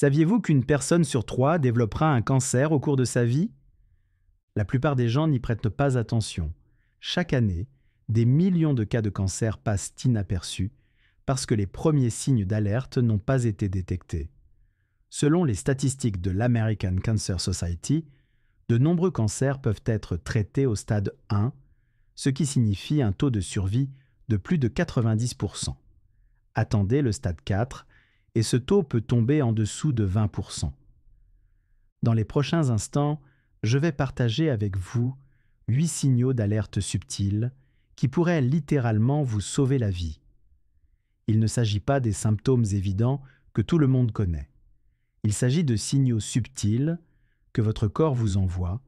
Saviez-vous qu'une personne sur trois développera un cancer au cours de sa vie La plupart des gens n'y prêtent pas attention. Chaque année, des millions de cas de cancer passent inaperçus parce que les premiers signes d'alerte n'ont pas été détectés. Selon les statistiques de l'American Cancer Society, de nombreux cancers peuvent être traités au stade 1, ce qui signifie un taux de survie de plus de 90%. Attendez le stade 4 et ce taux peut tomber en dessous de 20%. Dans les prochains instants, je vais partager avec vous huit signaux d'alerte subtils qui pourraient littéralement vous sauver la vie. Il ne s'agit pas des symptômes évidents que tout le monde connaît. Il s'agit de signaux subtils que votre corps vous envoie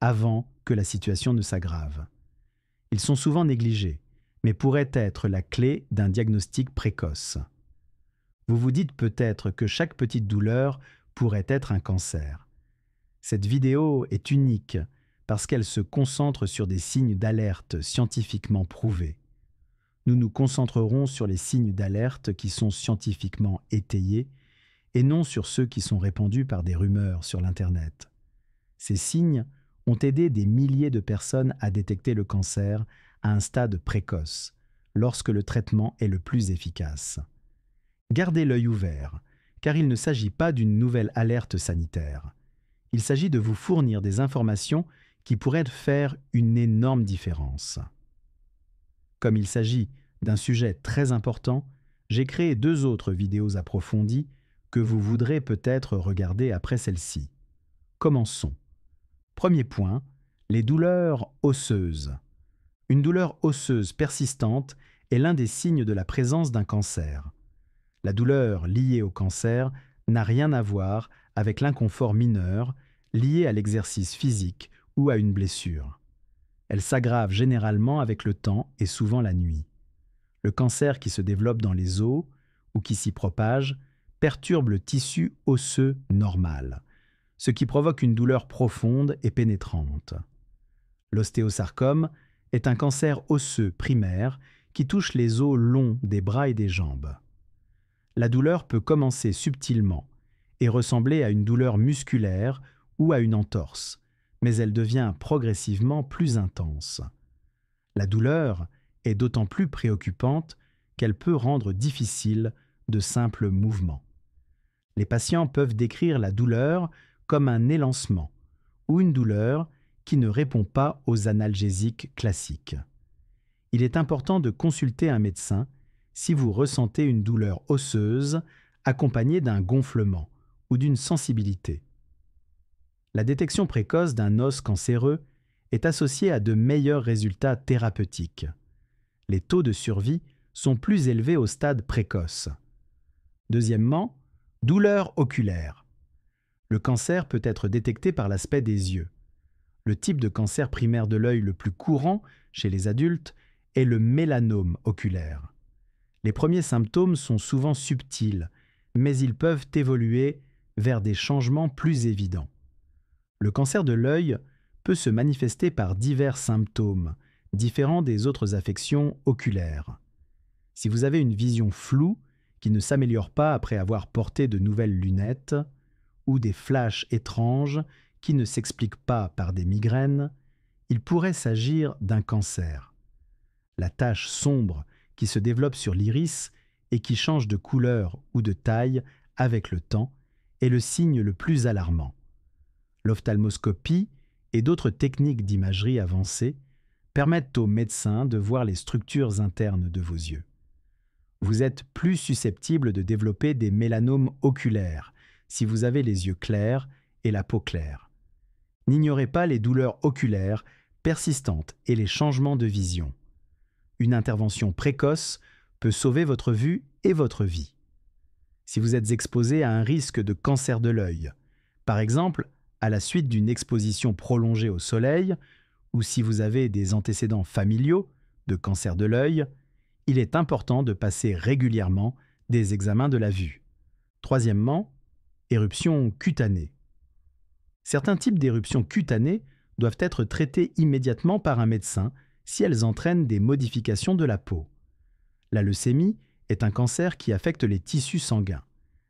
avant que la situation ne s'aggrave. Ils sont souvent négligés, mais pourraient être la clé d'un diagnostic précoce. Vous vous dites peut-être que chaque petite douleur pourrait être un cancer. Cette vidéo est unique parce qu'elle se concentre sur des signes d'alerte scientifiquement prouvés. Nous nous concentrerons sur les signes d'alerte qui sont scientifiquement étayés et non sur ceux qui sont répandus par des rumeurs sur l'Internet. Ces signes ont aidé des milliers de personnes à détecter le cancer à un stade précoce, lorsque le traitement est le plus efficace. Gardez l'œil ouvert, car il ne s'agit pas d'une nouvelle alerte sanitaire. Il s'agit de vous fournir des informations qui pourraient faire une énorme différence. Comme il s'agit d'un sujet très important, j'ai créé deux autres vidéos approfondies que vous voudrez peut-être regarder après celle-ci. Commençons. Premier point, les douleurs osseuses. Une douleur osseuse persistante est l'un des signes de la présence d'un cancer. La douleur liée au cancer n'a rien à voir avec l'inconfort mineur lié à l'exercice physique ou à une blessure. Elle s'aggrave généralement avec le temps et souvent la nuit. Le cancer qui se développe dans les os ou qui s'y propage perturbe le tissu osseux normal, ce qui provoque une douleur profonde et pénétrante. L'ostéosarcome est un cancer osseux primaire qui touche les os longs des bras et des jambes la douleur peut commencer subtilement et ressembler à une douleur musculaire ou à une entorse, mais elle devient progressivement plus intense. La douleur est d'autant plus préoccupante qu'elle peut rendre difficile de simples mouvements. Les patients peuvent décrire la douleur comme un élancement ou une douleur qui ne répond pas aux analgésiques classiques. Il est important de consulter un médecin si vous ressentez une douleur osseuse accompagnée d'un gonflement ou d'une sensibilité. La détection précoce d'un os cancéreux est associée à de meilleurs résultats thérapeutiques. Les taux de survie sont plus élevés au stade précoce. Deuxièmement, douleur oculaire. Le cancer peut être détecté par l'aspect des yeux. Le type de cancer primaire de l'œil le plus courant chez les adultes est le mélanome oculaire. Les premiers symptômes sont souvent subtils, mais ils peuvent évoluer vers des changements plus évidents. Le cancer de l'œil peut se manifester par divers symptômes, différents des autres affections oculaires. Si vous avez une vision floue, qui ne s'améliore pas après avoir porté de nouvelles lunettes, ou des flashs étranges qui ne s'expliquent pas par des migraines, il pourrait s'agir d'un cancer. La tâche sombre qui se développe sur l'iris et qui change de couleur ou de taille avec le temps, est le signe le plus alarmant. L'ophtalmoscopie et d'autres techniques d'imagerie avancées permettent aux médecins de voir les structures internes de vos yeux. Vous êtes plus susceptible de développer des mélanomes oculaires si vous avez les yeux clairs et la peau claire. N'ignorez pas les douleurs oculaires persistantes et les changements de vision. Une intervention précoce peut sauver votre vue et votre vie. Si vous êtes exposé à un risque de cancer de l'œil, par exemple à la suite d'une exposition prolongée au soleil, ou si vous avez des antécédents familiaux de cancer de l'œil, il est important de passer régulièrement des examens de la vue. Troisièmement, éruption cutanée. Certains types d'éruptions cutanées doivent être traités immédiatement par un médecin si elles entraînent des modifications de la peau. La leucémie est un cancer qui affecte les tissus sanguins.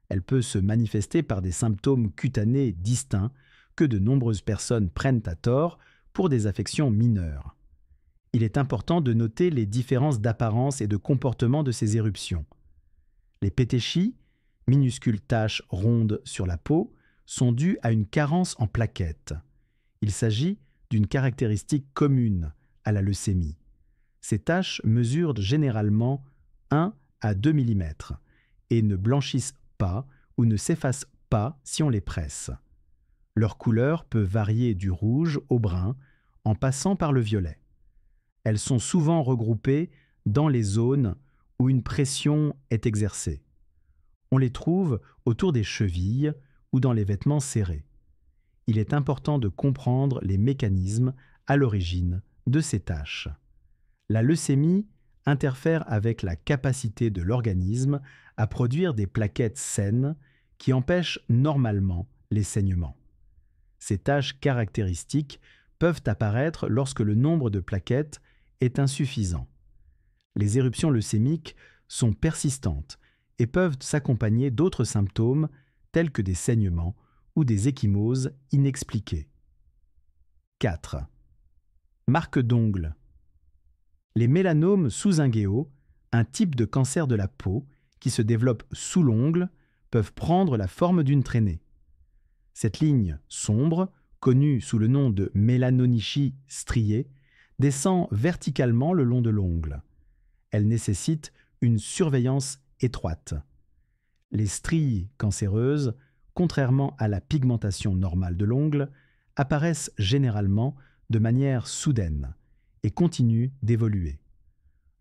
Elle peut se manifester par des symptômes cutanés distincts que de nombreuses personnes prennent à tort pour des affections mineures. Il est important de noter les différences d'apparence et de comportement de ces éruptions. Les pétéchies, minuscules taches rondes sur la peau, sont dues à une carence en plaquettes. Il s'agit d'une caractéristique commune la leucémie. Ces taches mesurent généralement 1 à 2 mm et ne blanchissent pas ou ne s'effacent pas si on les presse. Leur couleur peut varier du rouge au brun en passant par le violet. Elles sont souvent regroupées dans les zones où une pression est exercée. On les trouve autour des chevilles ou dans les vêtements serrés. Il est important de comprendre les mécanismes à l'origine de ces tâches. La leucémie interfère avec la capacité de l'organisme à produire des plaquettes saines qui empêchent normalement les saignements. Ces tâches caractéristiques peuvent apparaître lorsque le nombre de plaquettes est insuffisant. Les éruptions leucémiques sont persistantes et peuvent s'accompagner d'autres symptômes tels que des saignements ou des échymoses inexpliquées. 4. Marque d'ongles. Les mélanomes sous ingéo, un type de cancer de la peau qui se développe sous l'ongle, peuvent prendre la forme d'une traînée. Cette ligne sombre, connue sous le nom de mélanonychie striée, descend verticalement le long de l'ongle. Elle nécessite une surveillance étroite. Les stries cancéreuses, contrairement à la pigmentation normale de l'ongle, apparaissent généralement de manière soudaine et continue d'évoluer.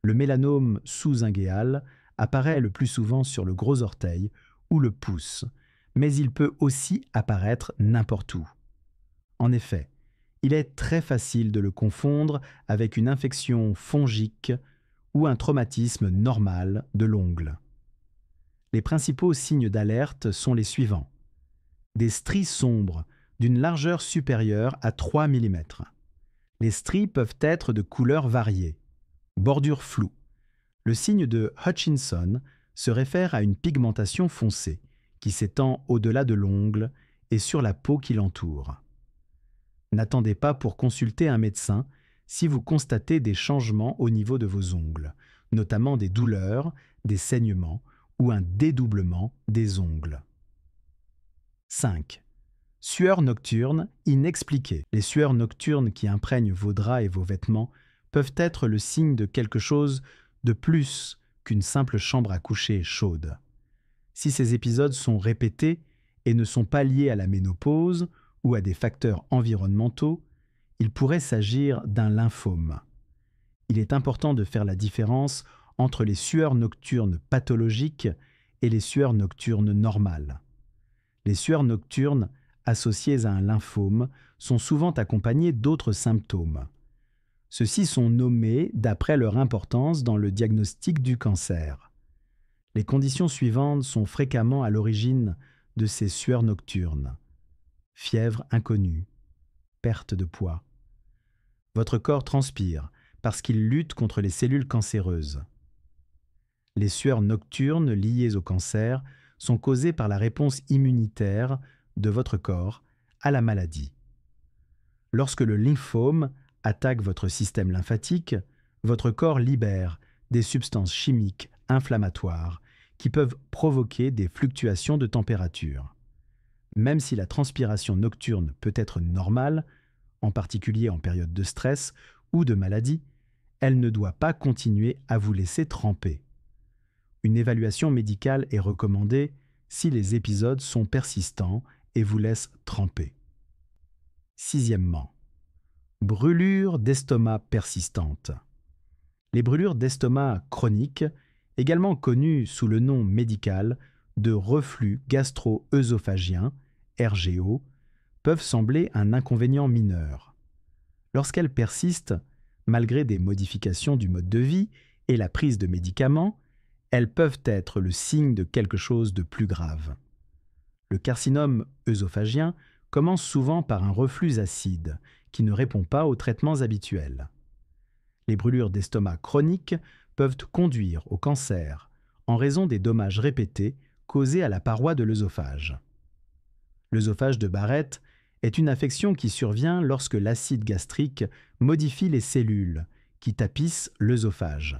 Le mélanome sous ingéal apparaît le plus souvent sur le gros orteil ou le pouce, mais il peut aussi apparaître n'importe où. En effet, il est très facile de le confondre avec une infection fongique ou un traumatisme normal de l'ongle. Les principaux signes d'alerte sont les suivants. Des stries sombres d'une largeur supérieure à 3 mm les stries peuvent être de couleurs variées. Bordure floue. Le signe de Hutchinson se réfère à une pigmentation foncée qui s'étend au-delà de l'ongle et sur la peau qui l'entoure. N'attendez pas pour consulter un médecin si vous constatez des changements au niveau de vos ongles, notamment des douleurs, des saignements ou un dédoublement des ongles. 5. Sueurs nocturnes inexpliquées. Les sueurs nocturnes qui imprègnent vos draps et vos vêtements peuvent être le signe de quelque chose de plus qu'une simple chambre à coucher chaude. Si ces épisodes sont répétés et ne sont pas liés à la ménopause ou à des facteurs environnementaux, il pourrait s'agir d'un lymphome. Il est important de faire la différence entre les sueurs nocturnes pathologiques et les sueurs nocturnes normales. Les sueurs nocturnes associés à un lymphome sont souvent accompagnés d'autres symptômes. Ceux-ci sont nommés d'après leur importance dans le diagnostic du cancer. Les conditions suivantes sont fréquemment à l'origine de ces sueurs nocturnes. Fièvre inconnue, perte de poids. Votre corps transpire parce qu'il lutte contre les cellules cancéreuses. Les sueurs nocturnes liées au cancer sont causées par la réponse immunitaire de votre corps à la maladie. Lorsque le lymphome attaque votre système lymphatique, votre corps libère des substances chimiques inflammatoires qui peuvent provoquer des fluctuations de température. Même si la transpiration nocturne peut être normale, en particulier en période de stress ou de maladie, elle ne doit pas continuer à vous laisser tremper. Une évaluation médicale est recommandée si les épisodes sont persistants vous laisse tremper. Sixièmement, brûlures d'estomac persistantes. Les brûlures d'estomac chroniques, également connues sous le nom médical de reflux gastro-œsophagien, RGO, peuvent sembler un inconvénient mineur. Lorsqu'elles persistent, malgré des modifications du mode de vie et la prise de médicaments, elles peuvent être le signe de quelque chose de plus grave. Le carcinome œsophagien commence souvent par un reflux acide qui ne répond pas aux traitements habituels. Les brûlures d'estomac chroniques peuvent conduire au cancer en raison des dommages répétés causés à la paroi de l'œsophage. L'œsophage de Barrett est une affection qui survient lorsque l'acide gastrique modifie les cellules qui tapissent l'œsophage.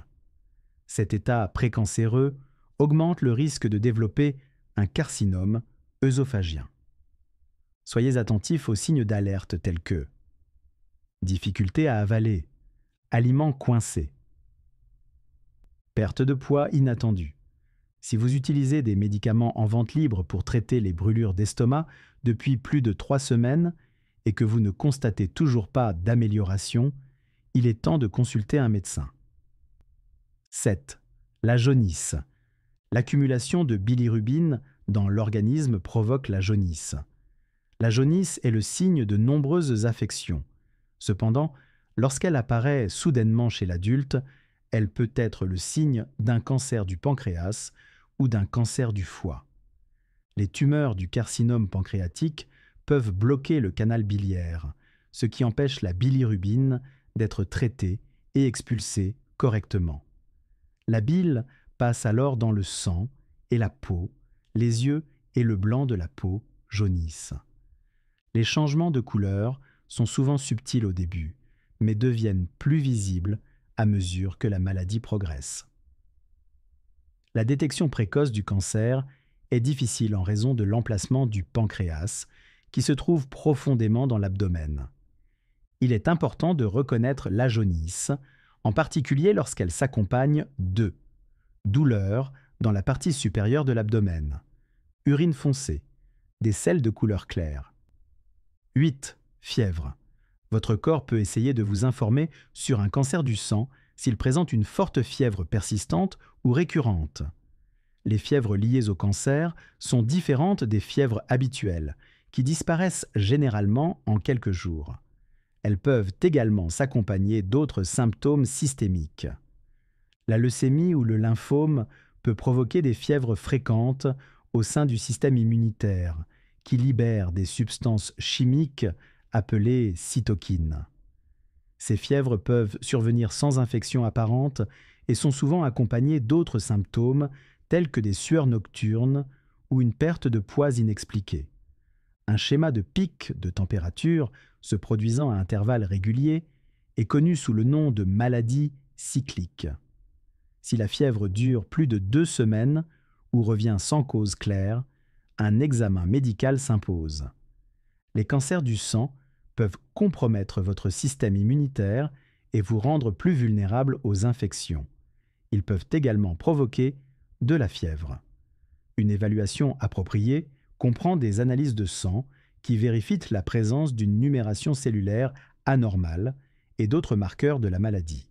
Cet état précancéreux augmente le risque de développer un carcinome œsophagien. Soyez attentifs aux signes d'alerte tels que difficulté à avaler, aliments coincés, perte de poids inattendue. Si vous utilisez des médicaments en vente libre pour traiter les brûlures d'estomac depuis plus de trois semaines et que vous ne constatez toujours pas d'amélioration, il est temps de consulter un médecin. 7. La jaunisse. L'accumulation de bilirubine dans l'organisme provoque la jaunisse. La jaunisse est le signe de nombreuses affections. Cependant, lorsqu'elle apparaît soudainement chez l'adulte, elle peut être le signe d'un cancer du pancréas ou d'un cancer du foie. Les tumeurs du carcinome pancréatique peuvent bloquer le canal biliaire, ce qui empêche la bilirubine d'être traitée et expulsée correctement. La bile passe alors dans le sang et la peau les yeux et le blanc de la peau jaunissent. Les changements de couleur sont souvent subtils au début, mais deviennent plus visibles à mesure que la maladie progresse. La détection précoce du cancer est difficile en raison de l'emplacement du pancréas, qui se trouve profondément dans l'abdomen. Il est important de reconnaître la jaunisse, en particulier lorsqu'elle s'accompagne de douleurs dans la partie supérieure de l'abdomen, urine foncée, des selles de couleur claire. 8. Fièvre. Votre corps peut essayer de vous informer sur un cancer du sang s'il présente une forte fièvre persistante ou récurrente. Les fièvres liées au cancer sont différentes des fièvres habituelles, qui disparaissent généralement en quelques jours. Elles peuvent également s'accompagner d'autres symptômes systémiques. La leucémie ou le lymphome peut provoquer des fièvres fréquentes au sein du système immunitaire, qui libère des substances chimiques appelées cytokines. Ces fièvres peuvent survenir sans infection apparente et sont souvent accompagnées d'autres symptômes tels que des sueurs nocturnes ou une perte de poids inexpliquée. Un schéma de pic de température se produisant à intervalles réguliers est connu sous le nom de maladie cyclique. Si la fièvre dure plus de deux semaines, ou revient sans cause claire, un examen médical s'impose. Les cancers du sang peuvent compromettre votre système immunitaire et vous rendre plus vulnérable aux infections. Ils peuvent également provoquer de la fièvre. Une évaluation appropriée comprend des analyses de sang qui vérifient la présence d'une numération cellulaire anormale et d'autres marqueurs de la maladie.